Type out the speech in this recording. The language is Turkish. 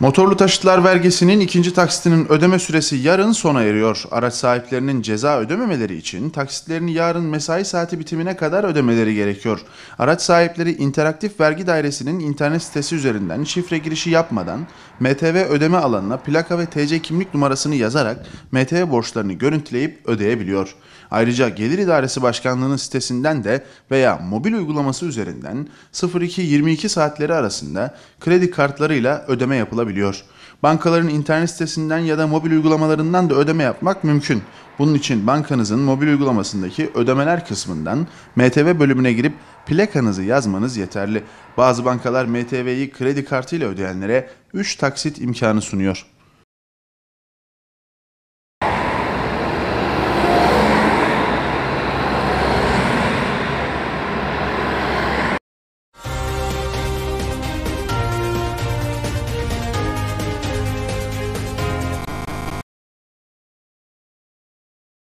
Motorlu taşıtlar vergisinin ikinci taksitinin ödeme süresi yarın sona eriyor. Araç sahiplerinin ceza ödememeleri için taksitlerini yarın mesai saati bitimine kadar ödemeleri gerekiyor. Araç sahipleri interaktif vergi dairesinin internet sitesi üzerinden şifre girişi yapmadan MTV ödeme alanına plaka ve TC kimlik numarasını yazarak MTV borçlarını görüntüleyip ödeyebiliyor. Ayrıca Gelir İdaresi Başkanlığı'nın sitesinden de veya mobil uygulaması üzerinden 02-22 saatleri arasında kredi kartlarıyla ödeme yapılabilir yapılabiliyor. Bankaların internet sitesinden ya da mobil uygulamalarından da ödeme yapmak mümkün. Bunun için bankanızın mobil uygulamasındaki ödemeler kısmından MTV bölümüne girip plakanızı yazmanız yeterli. Bazı bankalar MTV'yi kredi kartıyla ödeyenlere 3 taksit imkanı sunuyor.